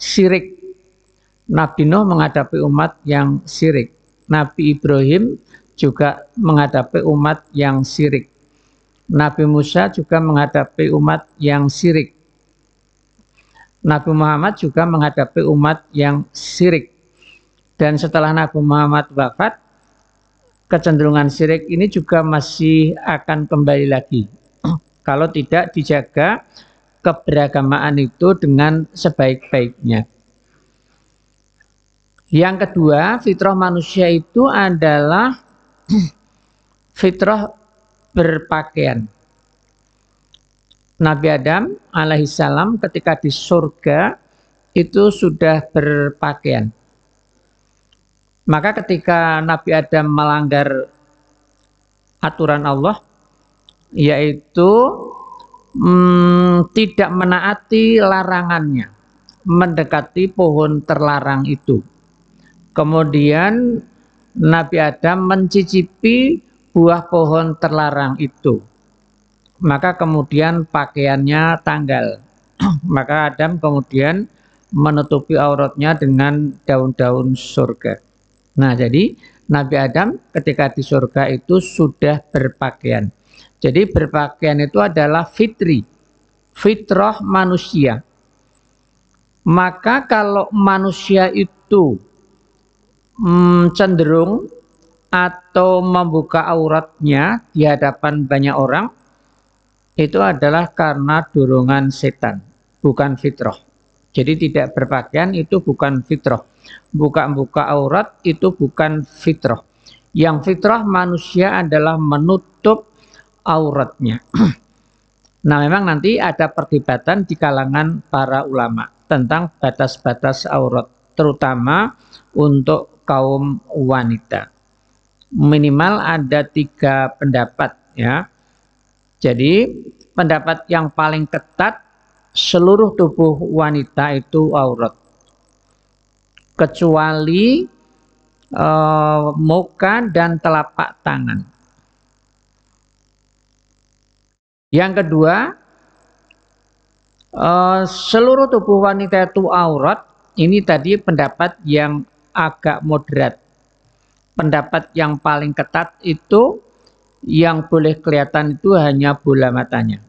syirik. Nabi Nuh menghadapi umat yang syirik. Nabi Ibrahim juga menghadapi umat yang syirik. Nabi Musa juga menghadapi umat yang syirik. Nabi Muhammad juga menghadapi umat yang syirik. Dan setelah Nabi Muhammad wafat, kecenderungan syirik ini juga masih akan kembali lagi. Kalau tidak dijaga keberagamaan itu dengan sebaik-baiknya. Yang kedua, fitrah manusia itu adalah fitrah berpakaian. Nabi Adam alaihissalam ketika di surga itu sudah berpakaian. Maka ketika Nabi Adam melanggar aturan Allah, yaitu hmm, tidak menaati larangannya, mendekati pohon terlarang itu. Kemudian Nabi Adam mencicipi buah pohon terlarang itu. Maka kemudian pakaiannya tanggal. Maka Adam kemudian menutupi auratnya dengan daun-daun surga. Nah, jadi Nabi Adam ketika di surga itu sudah berpakaian. Jadi berpakaian itu adalah fitri, fitrah manusia. Maka kalau manusia itu hmm, cenderung atau membuka auratnya di hadapan banyak orang, itu adalah karena dorongan setan, bukan fitrah. Jadi tidak berpakaian itu bukan fitrah. Buka-buka aurat itu bukan fitrah. Yang fitrah manusia adalah menutup auratnya. nah memang nanti ada perdebatan di kalangan para ulama tentang batas-batas aurat, terutama untuk kaum wanita. Minimal ada tiga pendapat ya. Jadi pendapat yang paling ketat seluruh tubuh wanita itu aurat kecuali e, muka dan telapak tangan Yang kedua, eh, seluruh tubuh wanita itu aurat. Ini tadi pendapat yang agak moderat. Pendapat yang paling ketat itu yang boleh kelihatan itu hanya bola matanya.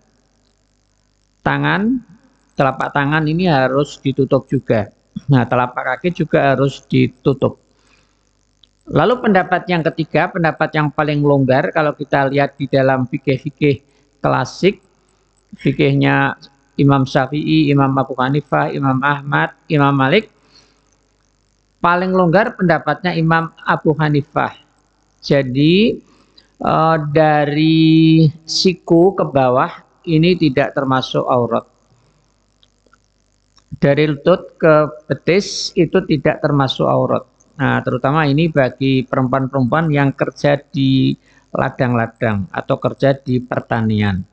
Tangan, telapak tangan ini harus ditutup juga. Nah, telapak kaki juga harus ditutup. Lalu pendapat yang ketiga, pendapat yang paling longgar kalau kita lihat di dalam fikih-fikih klasik fikihnya Imam Syafi'i, Imam Abu Hanifah, Imam Ahmad, Imam Malik paling longgar pendapatnya Imam Abu Hanifah. Jadi eh, dari siku ke bawah ini tidak termasuk aurat. Dari lutut ke betis itu tidak termasuk aurat. Nah, terutama ini bagi perempuan-perempuan yang kerja di ladang-ladang atau kerja di pertanian.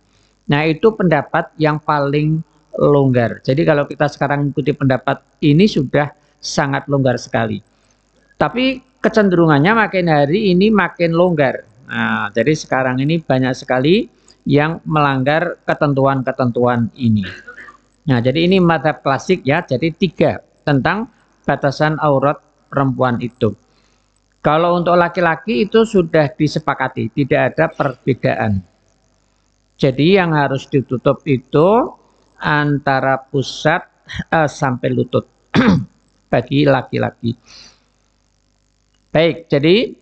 Nah, itu pendapat yang paling longgar. Jadi kalau kita sekarang ikuti pendapat ini sudah sangat longgar sekali. Tapi kecenderungannya makin hari ini makin longgar. Nah, jadi sekarang ini banyak sekali yang melanggar ketentuan-ketentuan ini. Nah, jadi ini mata klasik ya, jadi tiga tentang batasan aurat perempuan itu. Kalau untuk laki-laki itu sudah disepakati, tidak ada perbedaan. Jadi yang harus ditutup itu antara pusat uh, sampai lutut bagi laki-laki. Baik, jadi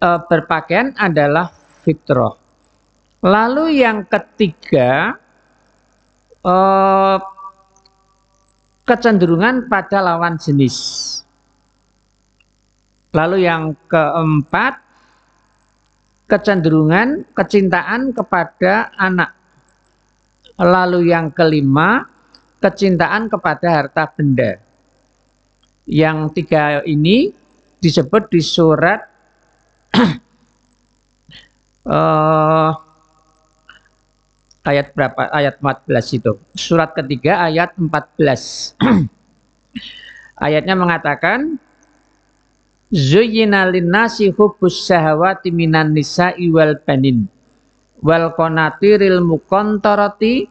uh, berpakaian adalah fitrah. Lalu yang ketiga uh, kecenderungan pada lawan jenis. Lalu yang keempat, kecenderungan kecintaan kepada anak. Lalu yang kelima, kecintaan kepada harta benda. Yang tiga ini disebut di surat uh, ayat berapa? Ayat 14 itu. Surat ketiga ayat 14. Ayatnya mengatakan Zuyina linnasi hubus syahwati minan nisa'i wal banin wal qanatiril muqantarati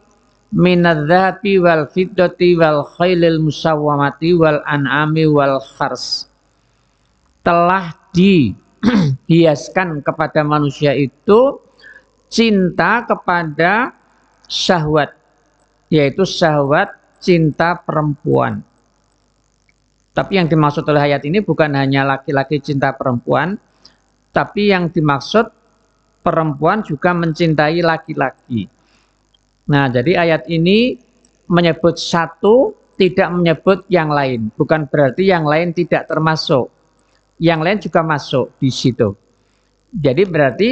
minadzahabi wal fiddati wal khailil musawwamati wal an'ami wal khars telah dihiaskan kepada manusia itu cinta kepada syahwat yaitu syahwat cinta perempuan tapi yang dimaksud oleh ayat ini bukan hanya laki-laki cinta perempuan, tapi yang dimaksud perempuan juga mencintai laki-laki. Nah, jadi ayat ini menyebut satu, tidak menyebut yang lain. Bukan berarti yang lain tidak termasuk. Yang lain juga masuk di situ. Jadi berarti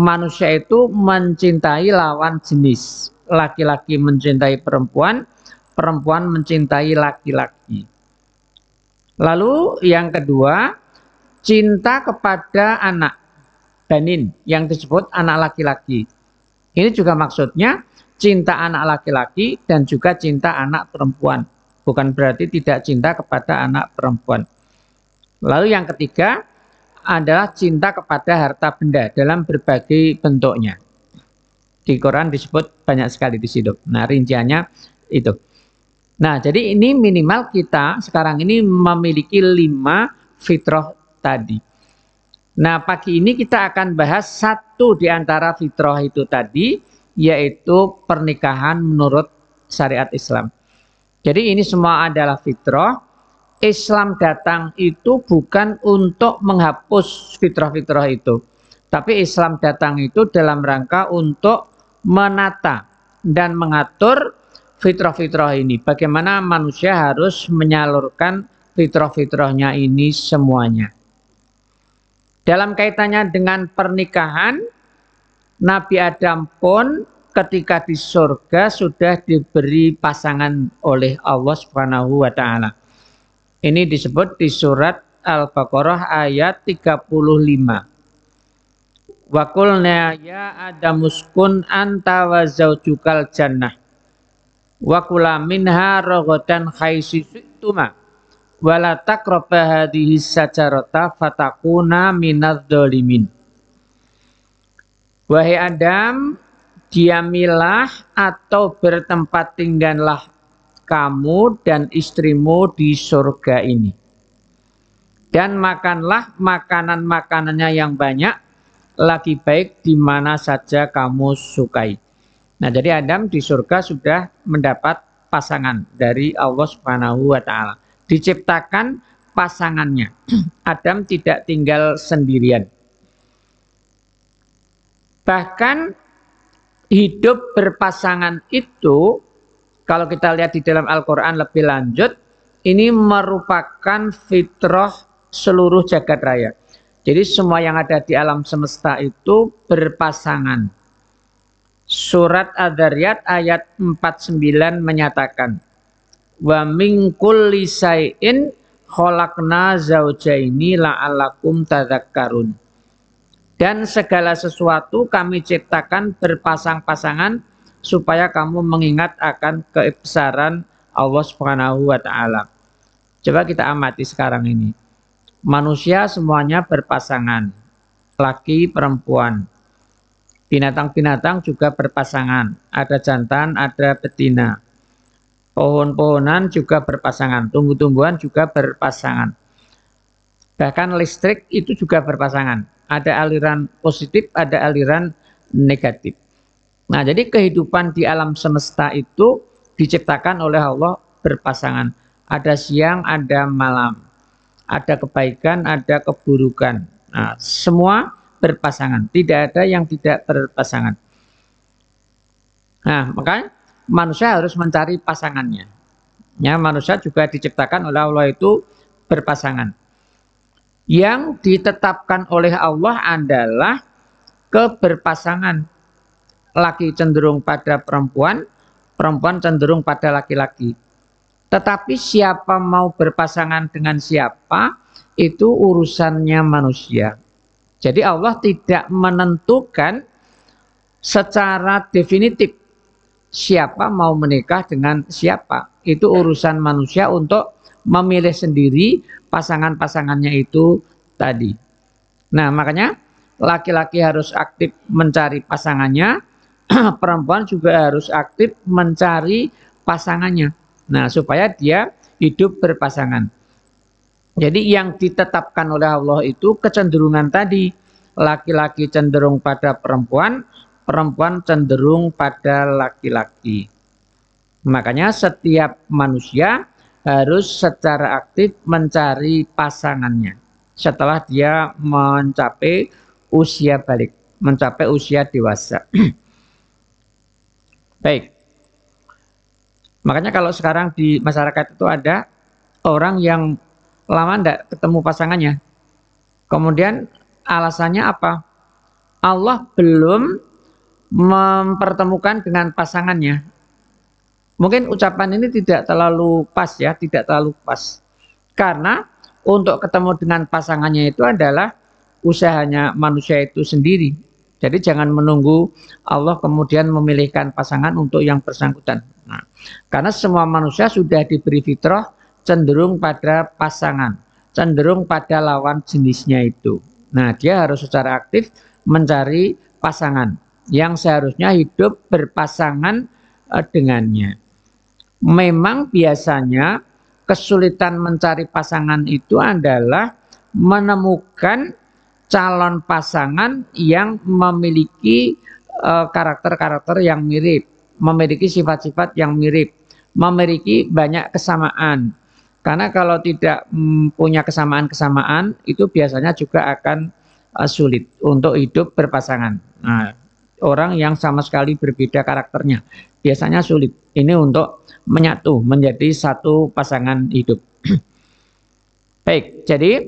manusia itu mencintai lawan jenis. Laki-laki mencintai perempuan, perempuan mencintai laki-laki. Lalu yang kedua, cinta kepada anak banin yang disebut anak laki-laki. Ini juga maksudnya cinta anak laki-laki dan juga cinta anak perempuan. Bukan berarti tidak cinta kepada anak perempuan. Lalu yang ketiga adalah cinta kepada harta benda dalam berbagai bentuknya. Di Quran disebut banyak sekali di situ. Nah rinciannya itu. Nah, jadi ini minimal kita sekarang ini memiliki lima fitroh tadi. Nah, pagi ini kita akan bahas satu di antara fitroh itu tadi, yaitu pernikahan menurut syariat Islam. Jadi ini semua adalah fitroh Islam datang itu bukan untuk menghapus fitroh-fitroh itu. Tapi Islam datang itu dalam rangka untuk menata dan mengatur fitrah-fitrah ini. Bagaimana manusia harus menyalurkan fitrah-fitrahnya ini semuanya. Dalam kaitannya dengan pernikahan, Nabi Adam pun ketika di surga sudah diberi pasangan oleh Allah Subhanahu wa taala. Ini disebut di surat Al-Baqarah ayat 35. Wa qulna ya Adam uskun anta wa zaujukal jannah wa kula minha rogotan wa la takraba hadhihi sajarata fatakuna minadz dolimin Wahai Adam, diamilah atau bertempat tinggallah kamu dan istrimu di surga ini. Dan makanlah makanan-makanannya yang banyak, lagi baik di mana saja kamu sukai. Nah, jadi Adam di surga sudah mendapat pasangan dari Allah Subhanahu wa taala. Diciptakan pasangannya. Adam tidak tinggal sendirian. Bahkan hidup berpasangan itu kalau kita lihat di dalam Al-Qur'an lebih lanjut, ini merupakan fitrah seluruh jagat raya. Jadi semua yang ada di alam semesta itu berpasangan Surat Adzariyat ayat 49 menyatakan wa mingkul lisai'in kholakna zaujaini la'alakum tadakkarun Dan segala sesuatu kami ciptakan berpasang-pasangan supaya kamu mengingat akan kebesaran Allah Subhanahu wa taala. Coba kita amati sekarang ini. Manusia semuanya berpasangan, laki perempuan. Binatang-binatang juga berpasangan, ada jantan, ada betina. Pohon-pohonan juga berpasangan, tumbuh-tumbuhan juga berpasangan. Bahkan listrik itu juga berpasangan. Ada aliran positif, ada aliran negatif. Nah, jadi kehidupan di alam semesta itu diciptakan oleh Allah berpasangan. Ada siang, ada malam. Ada kebaikan, ada keburukan. Nah, semua berpasangan. Tidak ada yang tidak berpasangan. Nah, maka manusia harus mencari pasangannya. Ya, manusia juga diciptakan oleh Allah itu berpasangan. Yang ditetapkan oleh Allah adalah keberpasangan. Laki cenderung pada perempuan, perempuan cenderung pada laki-laki. Tetapi siapa mau berpasangan dengan siapa, itu urusannya manusia. Jadi Allah tidak menentukan secara definitif siapa mau menikah dengan siapa. Itu urusan manusia untuk memilih sendiri pasangan-pasangannya itu tadi. Nah, makanya laki-laki harus aktif mencari pasangannya, perempuan juga harus aktif mencari pasangannya. Nah, supaya dia hidup berpasangan. Jadi yang ditetapkan oleh Allah itu kecenderungan tadi. Laki-laki cenderung pada perempuan, perempuan cenderung pada laki-laki. Makanya setiap manusia harus secara aktif mencari pasangannya setelah dia mencapai usia balik, mencapai usia dewasa. Baik. Makanya kalau sekarang di masyarakat itu ada orang yang lama tidak ketemu pasangannya. Kemudian alasannya apa? Allah belum mempertemukan dengan pasangannya. Mungkin ucapan ini tidak terlalu pas ya, tidak terlalu pas. Karena untuk ketemu dengan pasangannya itu adalah usahanya manusia itu sendiri. Jadi jangan menunggu Allah kemudian memilihkan pasangan untuk yang bersangkutan. Nah, karena semua manusia sudah diberi fitrah cenderung pada pasangan, cenderung pada lawan jenisnya itu. Nah, dia harus secara aktif mencari pasangan yang seharusnya hidup berpasangan eh, dengannya. Memang biasanya kesulitan mencari pasangan itu adalah menemukan calon pasangan yang memiliki eh, karakter -karakter yang mirip, memiliki sifat-sifat yang mirip, memiliki banyak kesamaan, karena kalau tidak mm, punya kesamaan-kesamaan itu biasanya juga akan uh, sulit untuk hidup berpasangan. Nah, orang yang sama sekali berbeda karakternya biasanya sulit. Ini untuk menyatu menjadi satu pasangan hidup. Baik, jadi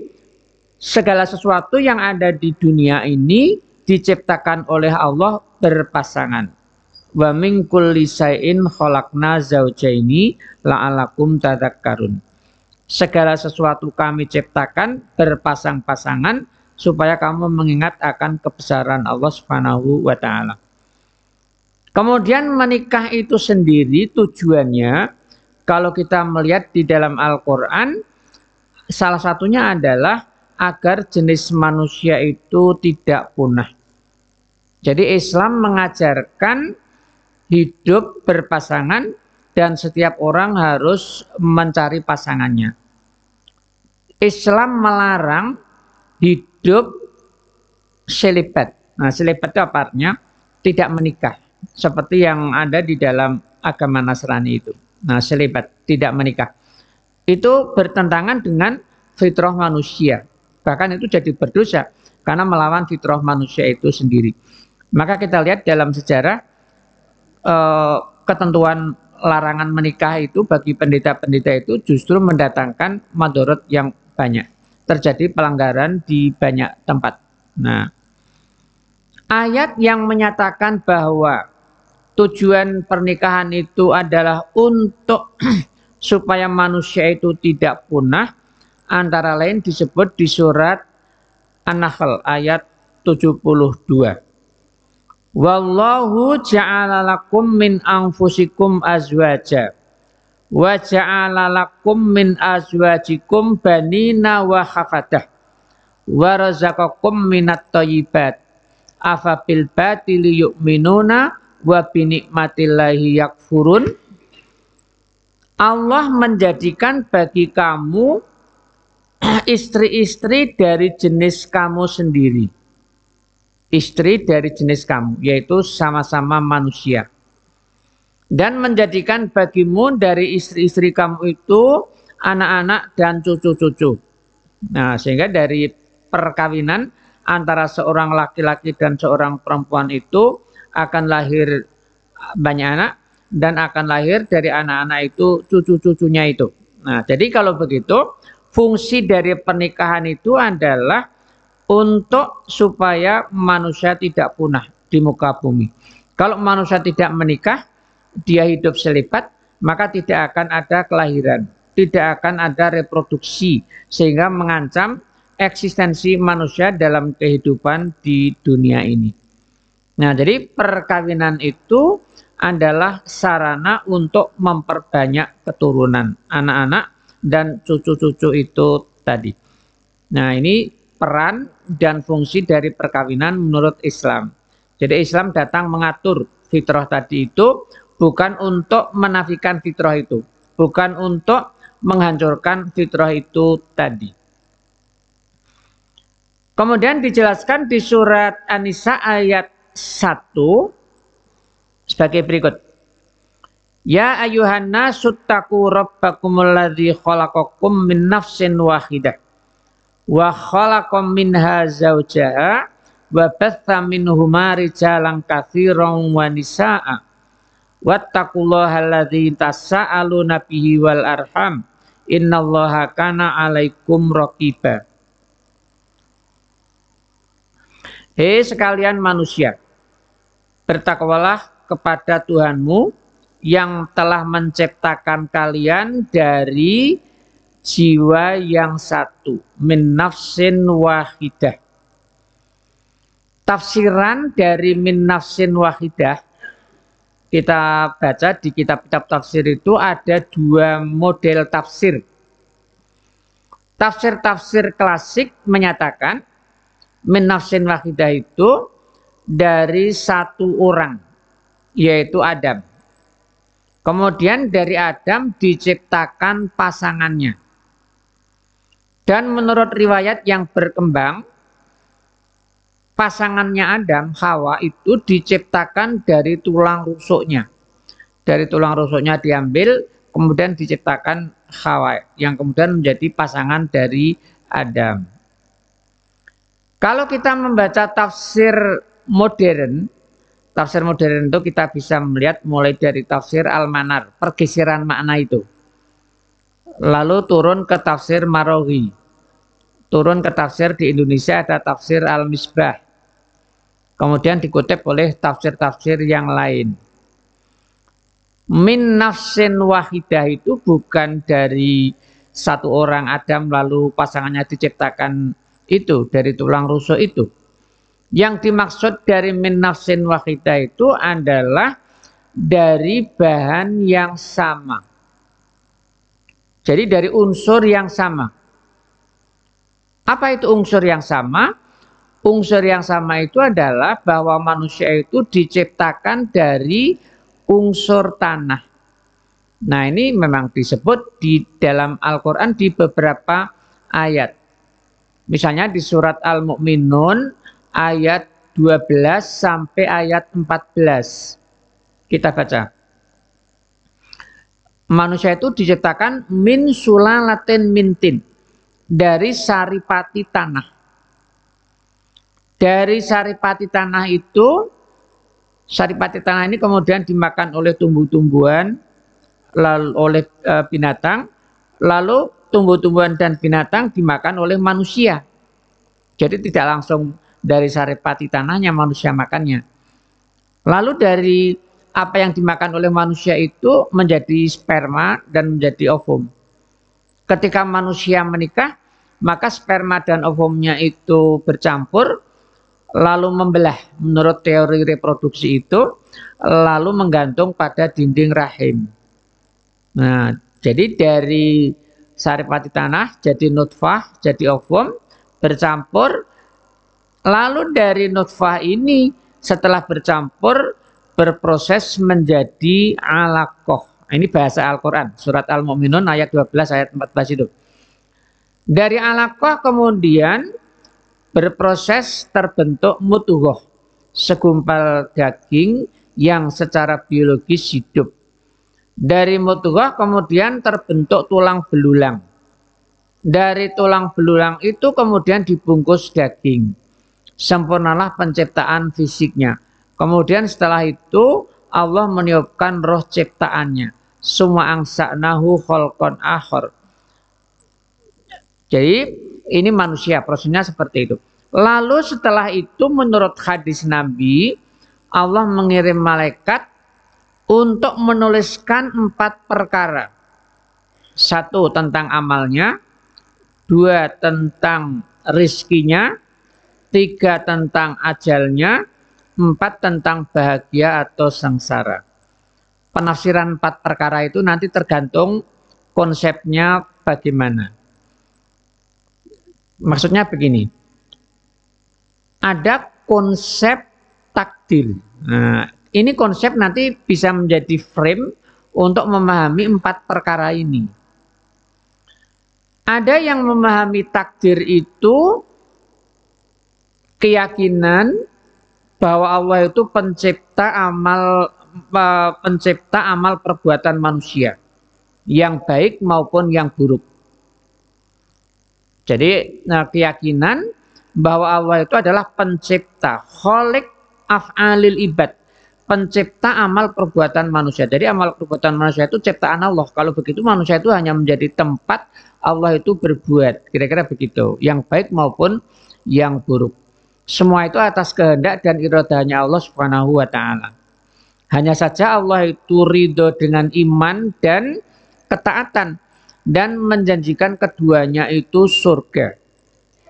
segala sesuatu yang ada di dunia ini diciptakan oleh Allah berpasangan wa min kulli sayin kholakna zaujaini la'alakum tadakkarun segala sesuatu kami ciptakan berpasang-pasangan supaya kamu mengingat akan kebesaran Allah Subhanahu wa taala. Kemudian menikah itu sendiri tujuannya kalau kita melihat di dalam Al-Qur'an salah satunya adalah agar jenis manusia itu tidak punah. Jadi Islam mengajarkan hidup berpasangan dan setiap orang harus mencari pasangannya. Islam melarang hidup selibat. Nah, selibat itu apa artinya? Tidak menikah. Seperti yang ada di dalam agama Nasrani itu. Nah, selibat, tidak menikah. Itu bertentangan dengan fitrah manusia. Bahkan itu jadi berdosa karena melawan fitrah manusia itu sendiri. Maka kita lihat dalam sejarah eh, ketentuan larangan menikah itu bagi pendeta-pendeta itu justru mendatangkan madorot yang banyak. Terjadi pelanggaran di banyak tempat. Nah, ayat yang menyatakan bahwa tujuan pernikahan itu adalah untuk supaya manusia itu tidak punah antara lain disebut di surat An-Nahl ayat 72. Wallahu ja'ala lakum min anfusikum azwaja wa ja'ala lakum min azwajikum banina wa hafadah wa razaqakum minat thayyibat afabil batili yu'minuna wa binikmatillahi yakfurun Allah menjadikan bagi kamu istri-istri dari jenis kamu sendiri istri dari jenis kamu yaitu sama-sama manusia dan menjadikan bagimu dari istri-istri kamu itu anak-anak dan cucu-cucu. Nah, sehingga dari perkawinan antara seorang laki-laki dan seorang perempuan itu akan lahir banyak anak dan akan lahir dari anak-anak itu cucu-cucunya itu. Nah, jadi kalau begitu fungsi dari pernikahan itu adalah untuk supaya manusia tidak punah di muka bumi. Kalau manusia tidak menikah, dia hidup selipat, maka tidak akan ada kelahiran, tidak akan ada reproduksi, sehingga mengancam eksistensi manusia dalam kehidupan di dunia ini. Nah, jadi perkawinan itu adalah sarana untuk memperbanyak keturunan anak-anak dan cucu-cucu itu tadi. Nah, ini peran dan fungsi dari perkawinan menurut Islam. Jadi Islam datang mengatur fitrah tadi itu bukan untuk menafikan fitrah itu, bukan untuk menghancurkan fitrah itu tadi. Kemudian dijelaskan di surat an ayat 1 sebagai berikut. Ya ayuhan nasut rabbakum alladhi khalaqakum min nafsin wahidah wa khalaqam minha zawjaha wa batha minhuma rijalan wa Wattaqullahalladzi tasaaluna bihi wal arham. Innallaha kana 'alaikum raqiba. Hei sekalian manusia, bertakwalah kepada Tuhanmu yang telah menciptakan kalian dari jiwa yang satu, min nafsin wahidah. Tafsiran dari min nafsin wahidah kita baca di kitab-kitab tafsir itu ada dua model tafsir. Tafsir-tafsir klasik menyatakan menafsin wahidah itu dari satu orang, yaitu Adam. Kemudian dari Adam diciptakan pasangannya. Dan menurut riwayat yang berkembang, pasangannya Adam, Hawa itu diciptakan dari tulang rusuknya. Dari tulang rusuknya diambil, kemudian diciptakan Hawa yang kemudian menjadi pasangan dari Adam. Kalau kita membaca tafsir modern, tafsir modern itu kita bisa melihat mulai dari tafsir Al-Manar, pergeseran makna itu. Lalu turun ke tafsir Marohi. Turun ke tafsir di Indonesia ada tafsir Al-Misbah. Kemudian dikutip oleh tafsir-tafsir yang lain. Min nafsin wahidah itu bukan dari satu orang Adam lalu pasangannya diciptakan itu, dari tulang rusuk itu. Yang dimaksud dari min nafsin wahidah itu adalah dari bahan yang sama. Jadi dari unsur yang sama. Apa itu unsur yang sama? unsur yang sama itu adalah bahwa manusia itu diciptakan dari unsur tanah. Nah ini memang disebut di dalam Al-Quran di beberapa ayat. Misalnya di surat Al-Mu'minun ayat 12 sampai ayat 14. Kita baca. Manusia itu diciptakan min sulalatin mintin. Dari saripati tanah. Dari saripati tanah itu, saripati tanah ini kemudian dimakan oleh tumbuh-tumbuhan, lalu oleh e, binatang, lalu tumbuh-tumbuhan dan binatang dimakan oleh manusia. Jadi tidak langsung dari saripati tanahnya manusia makannya. Lalu dari apa yang dimakan oleh manusia itu menjadi sperma dan menjadi ovum. Ketika manusia menikah, maka sperma dan ovumnya itu bercampur lalu membelah menurut teori reproduksi itu lalu menggantung pada dinding rahim. Nah, jadi dari saripati tanah jadi nutfah, jadi ovum bercampur lalu dari nutfah ini setelah bercampur berproses menjadi alakoh. Nah, ini bahasa Al-Qur'an, surat Al-Mu'minun ayat 12 ayat 14 itu. Dari alakoh kemudian berproses terbentuk mutuhoh, segumpal daging yang secara biologis hidup. Dari mutuhoh kemudian terbentuk tulang belulang. Dari tulang belulang itu kemudian dibungkus daging. Sempurnalah penciptaan fisiknya. Kemudian setelah itu Allah meniupkan roh ciptaannya. Semua angsa kholkon akhor. Jadi ini manusia prosesnya seperti itu. Lalu setelah itu menurut hadis Nabi Allah mengirim malaikat untuk menuliskan empat perkara. Satu tentang amalnya, dua tentang rizkinya, tiga tentang ajalnya, empat tentang bahagia atau sengsara. Penafsiran empat perkara itu nanti tergantung konsepnya bagaimana. Maksudnya begini, ada konsep takdir. Nah, ini konsep nanti bisa menjadi frame untuk memahami empat perkara ini. Ada yang memahami takdir itu keyakinan bahwa Allah itu pencipta amal eh, pencipta amal perbuatan manusia yang baik maupun yang buruk. Jadi nah, keyakinan bahwa Allah itu adalah pencipta, kholik af'alil ibad, pencipta amal perbuatan manusia. Jadi amal perbuatan manusia itu ciptaan Allah. Kalau begitu manusia itu hanya menjadi tempat Allah itu berbuat. Kira-kira begitu. Yang baik maupun yang buruk. Semua itu atas kehendak dan iradahnya Allah Subhanahu wa taala. Hanya saja Allah itu ridho dengan iman dan ketaatan dan menjanjikan keduanya itu surga.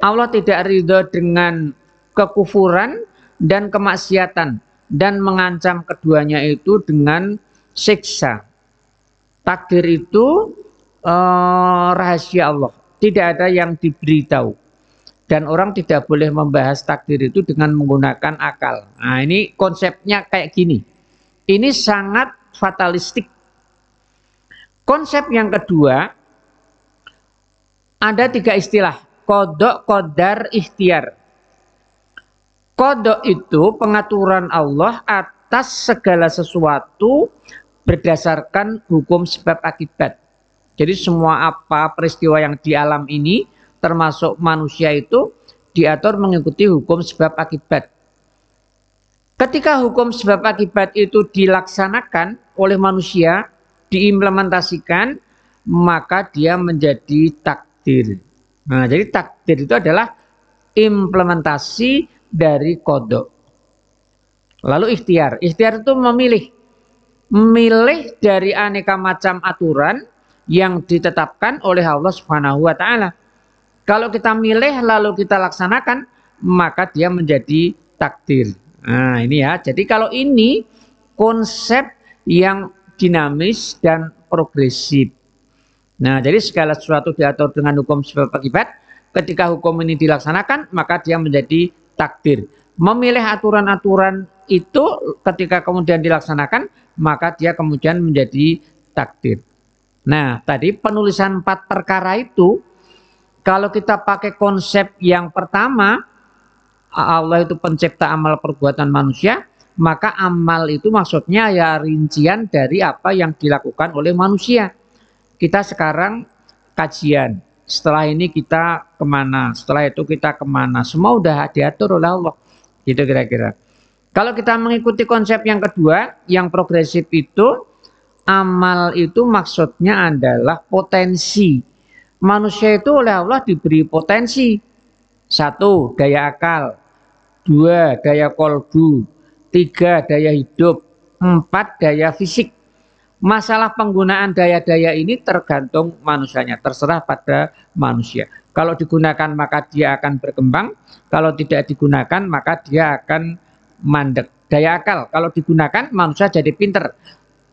Allah tidak ridho dengan kekufuran dan kemaksiatan dan mengancam keduanya itu dengan siksa. Takdir itu eh, rahasia Allah, tidak ada yang diberitahu. Dan orang tidak boleh membahas takdir itu dengan menggunakan akal. Nah ini konsepnya kayak gini. Ini sangat fatalistik. Konsep yang kedua ada tiga istilah. Kodok, kodar, ikhtiar. Kodok itu pengaturan Allah atas segala sesuatu berdasarkan hukum sebab akibat. Jadi semua apa peristiwa yang di alam ini termasuk manusia itu diatur mengikuti hukum sebab akibat. Ketika hukum sebab akibat itu dilaksanakan oleh manusia, diimplementasikan, maka dia menjadi tak takdir. Nah, jadi takdir itu adalah implementasi dari kodok. Lalu ikhtiar. Ikhtiar itu memilih. Memilih dari aneka macam aturan yang ditetapkan oleh Allah Subhanahu wa taala. Kalau kita milih lalu kita laksanakan, maka dia menjadi takdir. Nah, ini ya. Jadi kalau ini konsep yang dinamis dan progresif. Nah, jadi segala sesuatu diatur dengan hukum sebab akibat. Ketika hukum ini dilaksanakan, maka dia menjadi takdir. Memilih aturan-aturan itu ketika kemudian dilaksanakan, maka dia kemudian menjadi takdir. Nah, tadi penulisan empat perkara itu, kalau kita pakai konsep yang pertama, Allah itu pencipta amal perbuatan manusia, maka amal itu maksudnya ya rincian dari apa yang dilakukan oleh manusia kita sekarang kajian. Setelah ini kita kemana, setelah itu kita kemana. Semua udah diatur oleh Allah. Gitu kira-kira. Kalau kita mengikuti konsep yang kedua, yang progresif itu, amal itu maksudnya adalah potensi. Manusia itu oleh Allah diberi potensi. Satu, daya akal. Dua, daya kolbu. Tiga, daya hidup. Empat, daya fisik masalah penggunaan daya-daya ini tergantung manusianya, terserah pada manusia. Kalau digunakan maka dia akan berkembang, kalau tidak digunakan maka dia akan mandek. Daya akal kalau digunakan manusia jadi pinter.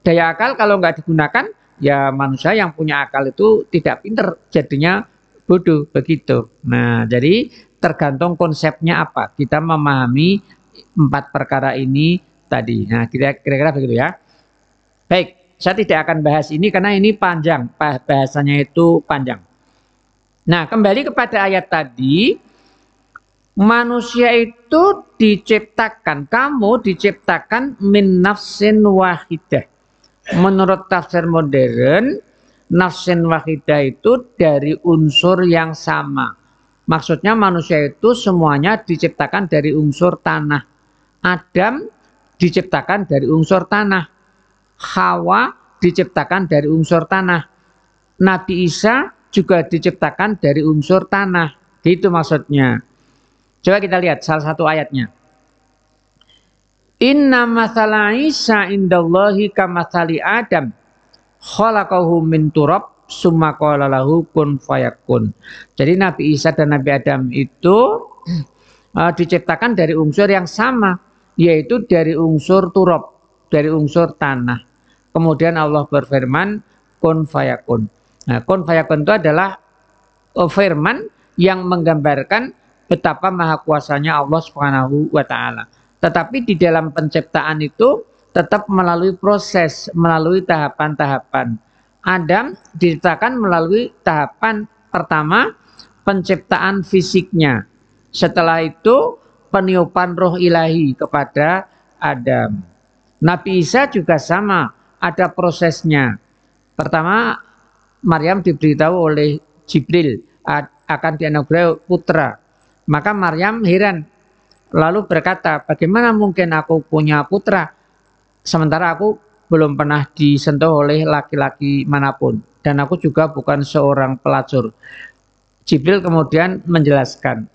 Daya akal kalau nggak digunakan ya manusia yang punya akal itu tidak pinter, jadinya bodoh begitu. Nah jadi tergantung konsepnya apa. Kita memahami empat perkara ini tadi. Nah kira-kira begitu ya. Baik, saya tidak akan bahas ini karena ini panjang, bahasanya itu panjang. Nah, kembali kepada ayat tadi, manusia itu diciptakan, kamu diciptakan min nafsin wahidah. Menurut tafsir modern, nafsin wahidah itu dari unsur yang sama. Maksudnya manusia itu semuanya diciptakan dari unsur tanah. Adam diciptakan dari unsur tanah. Hawa diciptakan dari unsur tanah. Nabi Isa juga diciptakan dari unsur tanah. Itu maksudnya. Coba kita lihat salah satu ayatnya. Inna masala Isa indallahi kamasali Adam khalaqahu min turab summa qala lahu kun fayakun. Jadi Nabi Isa dan Nabi Adam itu uh, diciptakan dari unsur yang sama, yaitu dari unsur turab, dari unsur tanah. Kemudian Allah berfirman, kun fayakun. Nah, kun fayakun itu adalah eh, firman yang menggambarkan betapa maha kuasanya Allah Subhanahu wa taala. Tetapi di dalam penciptaan itu tetap melalui proses, melalui tahapan-tahapan. Adam diciptakan melalui tahapan pertama penciptaan fisiknya. Setelah itu peniupan roh ilahi kepada Adam. Nabi Isa juga sama ada prosesnya. Pertama, Maryam diberitahu oleh Jibril akan dianugerahi putra. Maka Maryam heran, lalu berkata, bagaimana mungkin aku punya putra, sementara aku belum pernah disentuh oleh laki-laki manapun. Dan aku juga bukan seorang pelacur. Jibril kemudian menjelaskan,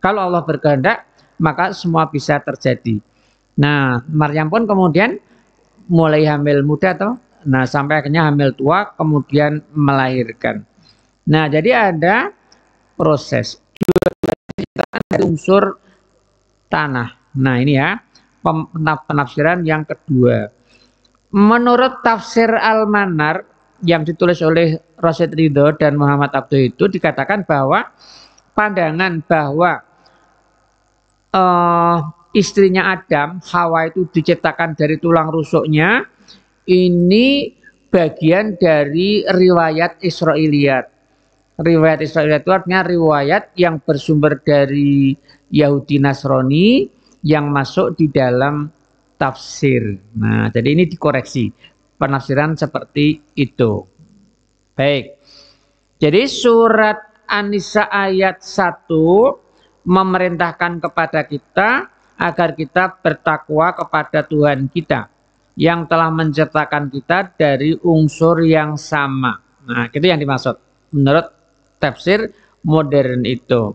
kalau Allah berkehendak, maka semua bisa terjadi. Nah, Maryam pun kemudian mulai hamil muda atau Nah, sampai akhirnya hamil tua kemudian melahirkan. Nah, jadi ada proses unsur tanah. Nah, ini ya penafsiran yang kedua. Menurut tafsir Al-Manar yang ditulis oleh Rosid Ridho dan Muhammad Abduh itu dikatakan bahwa pandangan bahwa uh, istrinya Adam, Hawa itu diciptakan dari tulang rusuknya. Ini bagian dari riwayat Israeliat. Riwayat Israeliat itu artinya riwayat yang bersumber dari Yahudi Nasrani yang masuk di dalam tafsir. Nah, jadi ini dikoreksi penafsiran seperti itu. Baik. Jadi surat an ayat 1 memerintahkan kepada kita agar kita bertakwa kepada Tuhan kita yang telah menciptakan kita dari unsur yang sama. Nah, itu yang dimaksud menurut tafsir modern itu.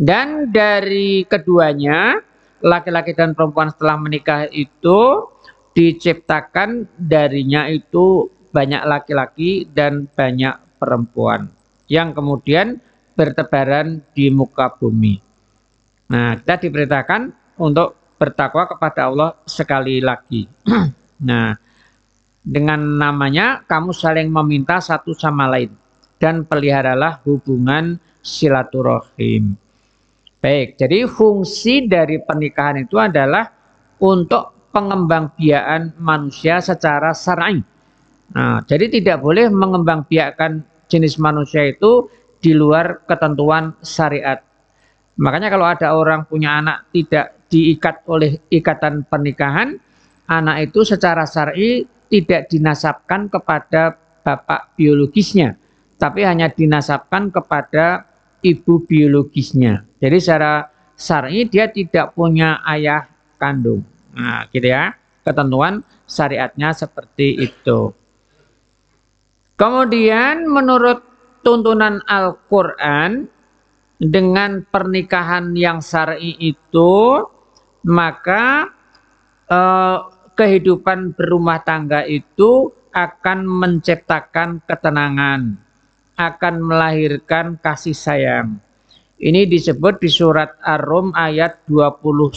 Dan dari keduanya, laki-laki dan perempuan setelah menikah itu diciptakan darinya itu banyak laki-laki dan banyak perempuan yang kemudian bertebaran di muka bumi. Nah, kita diberitakan untuk bertakwa kepada Allah sekali lagi. nah, dengan namanya kamu saling meminta satu sama lain dan peliharalah hubungan silaturahim. Baik, jadi fungsi dari pernikahan itu adalah untuk pengembangbiakan manusia secara syar'i. Nah, jadi tidak boleh mengembangbiakan jenis manusia itu di luar ketentuan syariat. Makanya kalau ada orang punya anak tidak diikat oleh ikatan pernikahan, anak itu secara syar'i tidak dinasabkan kepada bapak biologisnya, tapi hanya dinasabkan kepada ibu biologisnya. Jadi secara syar'i dia tidak punya ayah kandung. Nah, gitu ya. Ketentuan syariatnya seperti itu. Kemudian menurut tuntunan Al-Qur'an dengan pernikahan yang syar'i itu maka eh, kehidupan berumah tangga itu akan menciptakan ketenangan, akan melahirkan kasih sayang. Ini disebut di surat Ar-Rum ayat 21.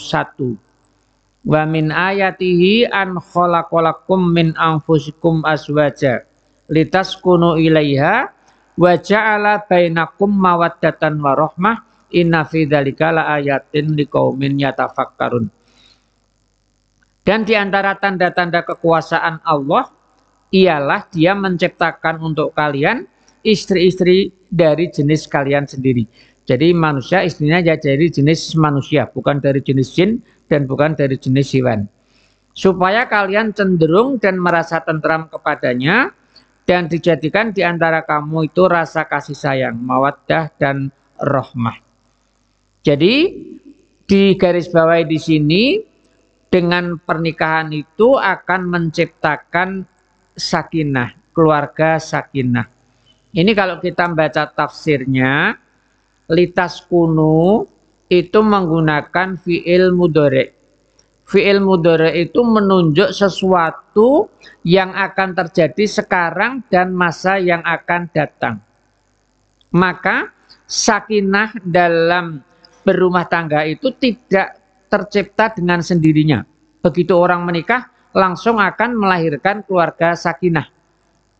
Wa min ayatihi an khalaqalakum min anfusikum aswaja litaskunu ilaiha wa ja'ala bainakum mawaddatan wa rahmah Inna fi dzalika la ayatin liqaumin yatafakkarun. Dan di antara tanda-tanda kekuasaan Allah ialah dia menciptakan untuk kalian istri-istri dari jenis kalian sendiri. Jadi manusia istrinya ya dari jenis manusia, bukan dari jenis jin dan bukan dari jenis hewan. Supaya kalian cenderung dan merasa tentram kepadanya dan dijadikan di antara kamu itu rasa kasih sayang, mawaddah dan rohmah. Jadi di garis bawah di sini dengan pernikahan itu akan menciptakan sakinah, keluarga sakinah. Ini kalau kita baca tafsirnya, litas kunu itu menggunakan fi'il mudore. Fi'il mudore itu menunjuk sesuatu yang akan terjadi sekarang dan masa yang akan datang. Maka sakinah dalam berumah tangga itu tidak tercipta dengan sendirinya. Begitu orang menikah langsung akan melahirkan keluarga sakinah.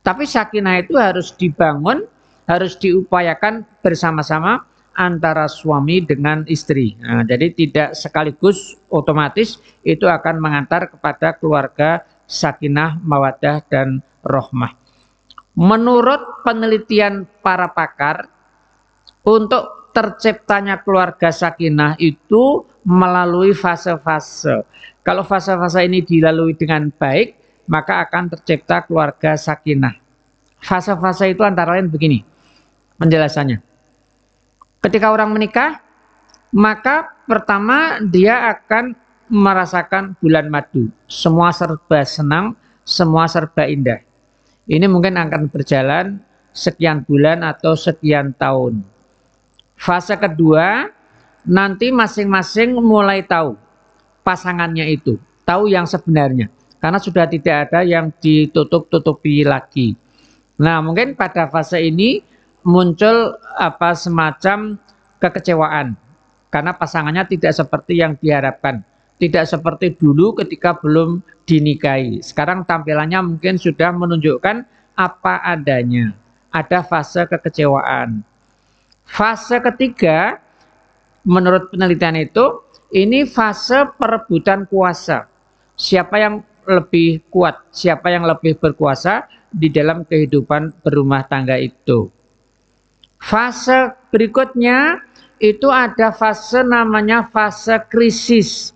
Tapi sakinah itu harus dibangun, harus diupayakan bersama-sama antara suami dengan istri. Nah, jadi tidak sekaligus otomatis itu akan mengantar kepada keluarga sakinah, mawadah dan rohmah. Menurut penelitian para pakar untuk terciptanya keluarga sakinah itu melalui fase-fase. Kalau fase-fase ini dilalui dengan baik, maka akan tercipta keluarga sakinah. Fase-fase itu antara lain begini penjelasannya. Ketika orang menikah, maka pertama dia akan merasakan bulan madu. Semua serba senang, semua serba indah. Ini mungkin akan berjalan sekian bulan atau sekian tahun. Fase kedua nanti masing-masing mulai tahu pasangannya itu, tahu yang sebenarnya. Karena sudah tidak ada yang ditutup-tutupi lagi. Nah, mungkin pada fase ini muncul apa semacam kekecewaan karena pasangannya tidak seperti yang diharapkan. Tidak seperti dulu ketika belum dinikahi. Sekarang tampilannya mungkin sudah menunjukkan apa adanya. Ada fase kekecewaan. Fase ketiga menurut penelitian itu ini fase perebutan kuasa. Siapa yang lebih kuat, siapa yang lebih berkuasa di dalam kehidupan berumah tangga itu. Fase berikutnya itu ada fase namanya fase krisis.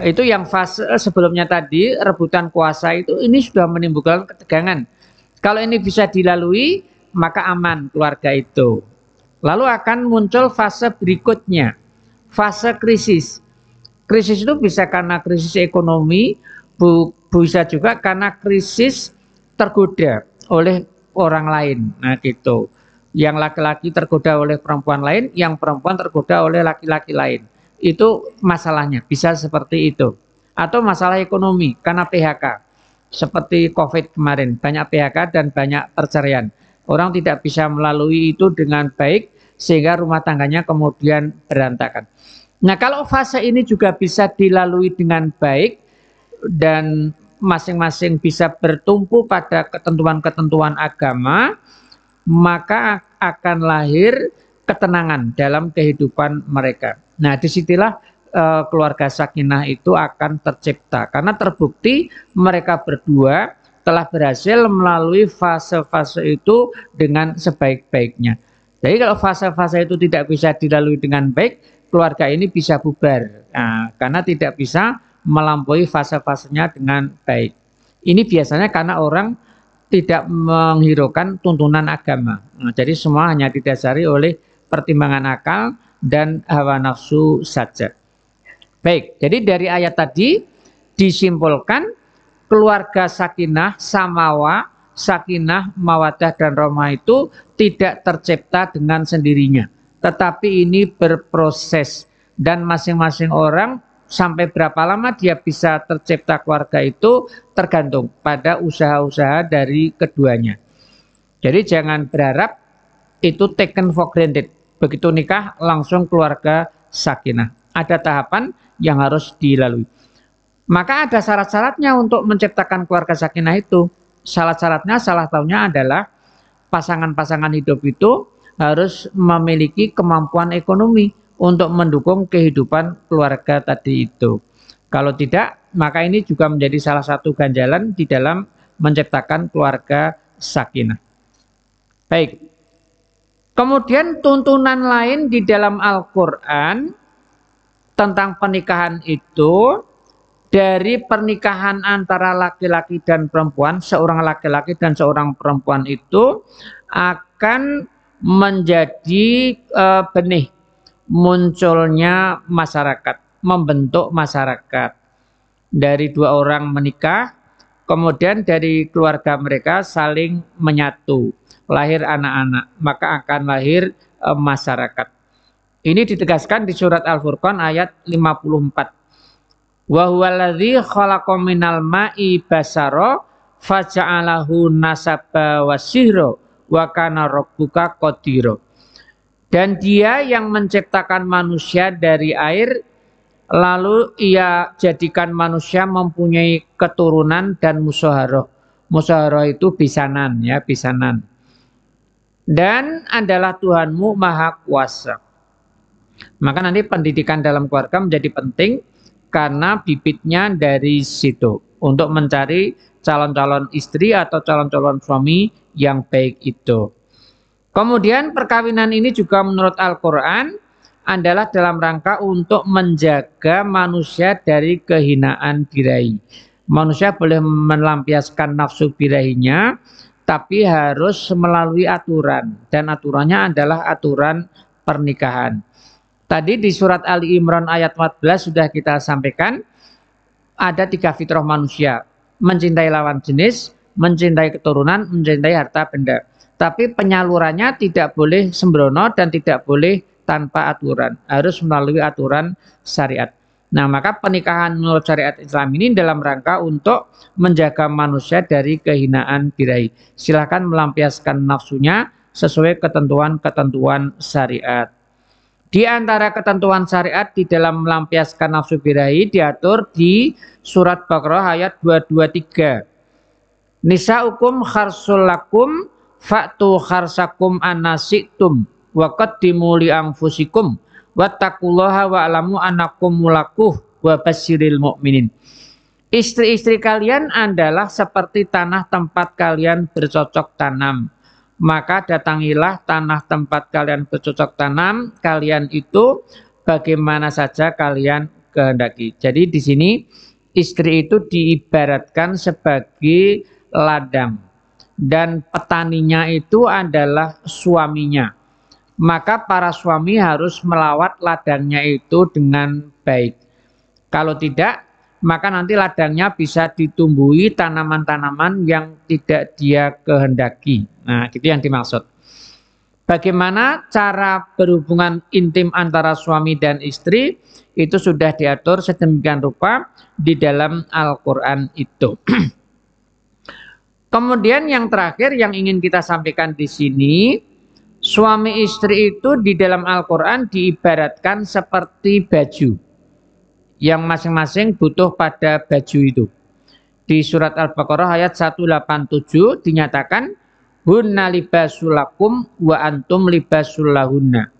Itu yang fase sebelumnya tadi rebutan kuasa itu ini sudah menimbulkan ketegangan. Kalau ini bisa dilalui, maka aman keluarga itu. Lalu akan muncul fase berikutnya, fase krisis. Krisis itu bisa karena krisis ekonomi, bu, bisa juga karena krisis tergoda oleh orang lain. Nah gitu. Yang laki-laki tergoda oleh perempuan lain, yang perempuan tergoda oleh laki-laki lain. Itu masalahnya, bisa seperti itu. Atau masalah ekonomi karena PHK. Seperti COVID kemarin, banyak PHK dan banyak perceraian Orang tidak bisa melalui itu dengan baik sehingga rumah tangganya kemudian berantakan. Nah, kalau fase ini juga bisa dilalui dengan baik dan masing-masing bisa bertumpu pada ketentuan-ketentuan agama, maka akan lahir ketenangan dalam kehidupan mereka. Nah, disitulah e, keluarga sakinah itu akan tercipta karena terbukti mereka berdua telah berhasil melalui fase-fase itu dengan sebaik-baiknya. Jadi kalau fase-fase itu tidak bisa dilalui dengan baik, keluarga ini bisa bubar nah, karena tidak bisa melampaui fase-fasenya dengan baik. Ini biasanya karena orang tidak menghiraukan tuntunan agama. Nah, jadi semua hanya didasari oleh pertimbangan akal dan hawa nafsu saja. Baik, jadi dari ayat tadi disimpulkan keluarga sakinah, samawa, sakinah, mawadah, dan roma itu tidak tercipta dengan sendirinya. Tetapi ini berproses dan masing-masing orang sampai berapa lama dia bisa tercipta keluarga itu tergantung pada usaha-usaha dari keduanya. Jadi jangan berharap itu taken for granted. Begitu nikah langsung keluarga sakinah. Ada tahapan yang harus dilalui. Maka ada syarat-syaratnya untuk menciptakan keluarga sakinah itu. Syarat-syaratnya salah satunya adalah pasangan-pasangan hidup itu harus memiliki kemampuan ekonomi untuk mendukung kehidupan keluarga tadi itu. Kalau tidak, maka ini juga menjadi salah satu ganjalan di dalam menciptakan keluarga sakinah. Baik. Kemudian tuntunan lain di dalam Al-Qur'an tentang pernikahan itu dari pernikahan antara laki-laki dan perempuan, seorang laki-laki dan seorang perempuan itu akan menjadi uh, benih munculnya masyarakat, membentuk masyarakat. Dari dua orang menikah, kemudian dari keluarga mereka saling menyatu, lahir anak-anak, maka akan lahir uh, masyarakat. Ini ditegaskan di surat Al-Furqan ayat 54 wa alladhi khalaqa minal ma'i basara faja'alahu nasaba wasihra wa kana rabbuka qadira dan dia yang menciptakan manusia dari air lalu ia jadikan manusia mempunyai keturunan dan musaharah musaharah itu pisanan ya pisanan dan adalah Tuhanmu maha kuasa maka nanti pendidikan dalam keluarga menjadi penting karena bibitnya dari situ untuk mencari calon-calon istri atau calon-calon suami yang baik itu. Kemudian perkawinan ini juga menurut Al-Quran adalah dalam rangka untuk menjaga manusia dari kehinaan birahi. Manusia boleh melampiaskan nafsu birahinya, tapi harus melalui aturan. Dan aturannya adalah aturan pernikahan. Tadi di surat Ali Imran ayat 14 sudah kita sampaikan ada tiga fitrah manusia. Mencintai lawan jenis, mencintai keturunan, mencintai harta benda. Tapi penyalurannya tidak boleh sembrono dan tidak boleh tanpa aturan. Harus melalui aturan syariat. Nah, maka pernikahan menurut syariat Islam ini dalam rangka untuk menjaga manusia dari kehinaan birahi. Silakan melampiaskan nafsunya sesuai ketentuan-ketentuan syariat. Di antara ketentuan syariat di dalam melampiaskan nafsu birahi diatur di surat Baqarah ayat 223. Nisa hukum kharsul lakum fa'tu kharsakum anasiktum wa qaddimu li anfusikum wattaqullaha wa alamu anakum mulakuh wa mu'minin. Istri-istri kalian adalah seperti tanah tempat kalian bercocok tanam maka datangilah tanah tempat kalian bercocok tanam, kalian itu bagaimana saja kalian kehendaki. Jadi di sini istri itu diibaratkan sebagai ladang dan petaninya itu adalah suaminya. Maka para suami harus melawat ladangnya itu dengan baik. Kalau tidak maka nanti ladangnya bisa ditumbuhi tanaman-tanaman yang tidak dia kehendaki. Nah, itu yang dimaksud. Bagaimana cara berhubungan intim antara suami dan istri itu sudah diatur sedemikian rupa di dalam Al-Quran itu. Kemudian yang terakhir yang ingin kita sampaikan di sini, suami istri itu di dalam Al-Quran diibaratkan seperti baju yang masing-masing butuh pada baju itu. Di surat Al-Baqarah ayat 187 dinyatakan hunna libasulakum wa antum libasulahunna.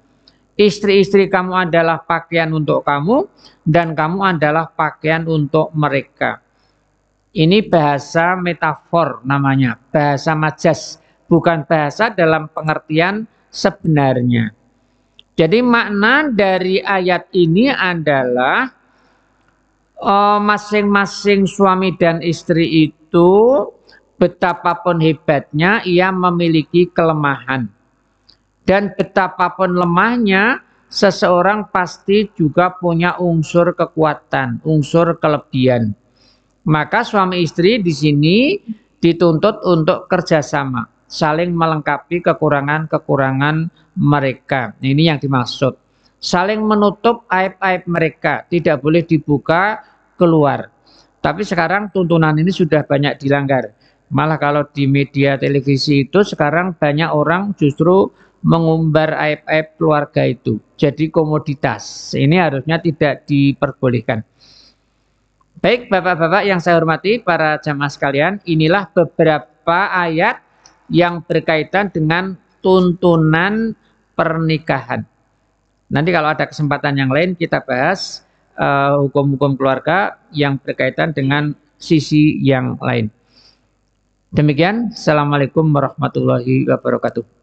Istri-istri kamu adalah pakaian untuk kamu dan kamu adalah pakaian untuk mereka. Ini bahasa metafor namanya, bahasa majas, bukan bahasa dalam pengertian sebenarnya. Jadi makna dari ayat ini adalah Eh, masing-masing uh, suami dan istri itu betapapun hebatnya ia memiliki kelemahan dan betapapun lemahnya seseorang pasti juga punya unsur kekuatan, unsur kelebihan. Maka suami istri di sini dituntut untuk kerjasama, saling melengkapi kekurangan-kekurangan mereka. Ini yang dimaksud saling menutup aib-aib mereka, tidak boleh dibuka keluar. Tapi sekarang tuntunan ini sudah banyak dilanggar. Malah kalau di media televisi itu sekarang banyak orang justru mengumbar aib-aib keluarga itu. Jadi komoditas. Ini harusnya tidak diperbolehkan. Baik Bapak-Bapak yang saya hormati para jamaah sekalian, inilah beberapa ayat yang berkaitan dengan tuntunan pernikahan. Nanti kalau ada kesempatan yang lain kita bahas Eh, hukum-hukum uh, keluarga yang berkaitan dengan sisi yang lain. Demikian, Assalamualaikum warahmatullahi wabarakatuh.